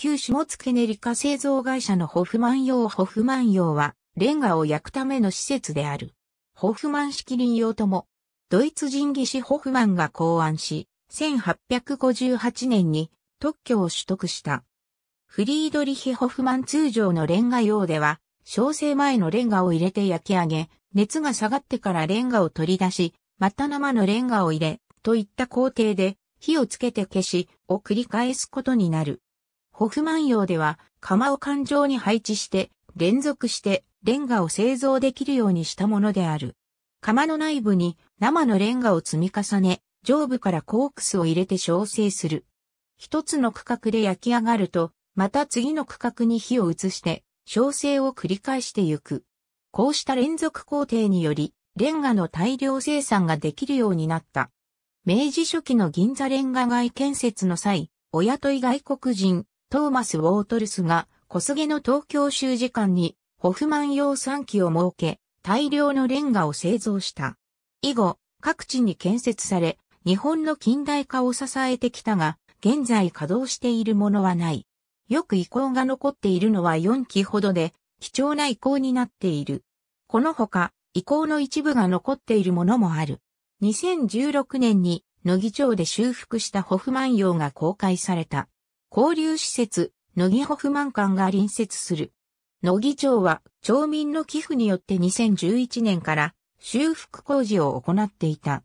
旧下津ネリカ製造会社のホフマン用ホフマン用は、レンガを焼くための施設である。ホフマン式林用とも、ドイツ人技師ホフマンが考案し、1858年に特許を取得した。フリードリヒ・ホフマン通常のレンガ用では、焼成前のレンガを入れて焼き上げ、熱が下がってからレンガを取り出し、また生のレンガを入れ、といった工程で、火をつけて消し、を繰り返すことになる。ホフマン用では釜を環状に配置して連続してレンガを製造できるようにしたものである。釜の内部に生のレンガを積み重ね、上部からコークスを入れて焼成する。一つの区画で焼き上がると、また次の区画に火を移して、焼成を繰り返してゆく。こうした連続工程により、レンガの大量生産ができるようになった。明治初期の銀座レンガ街建設の際、お雇い外国人、トーマス・ウォートルスが小菅の東京州時間にホフマン用産機を設け、大量のレンガを製造した。以後、各地に建設され、日本の近代化を支えてきたが、現在稼働しているものはない。よく遺構が残っているのは4基ほどで、貴重な遺構になっている。このほか、遺構の一部が残っているものもある。2016年に、野木町で修復したホフマン用が公開された。交流施設、野木ホフマン館が隣接する。野木町は町民の寄付によって2011年から修復工事を行っていた。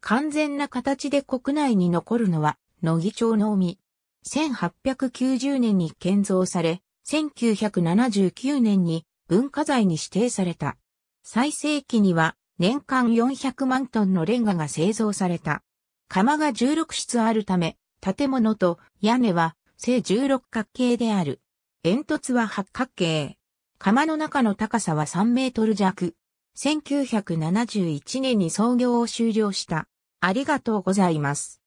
完全な形で国内に残るのは野木町のみ。1890年に建造され、1979年に文化財に指定された。最盛期には年間400万トンのレンガが製造された。釜が16室あるため、建物と屋根は正十六角形である。煙突は八角形。釜の中の高さは3メートル弱。1971年に創業を終了した。ありがとうございます。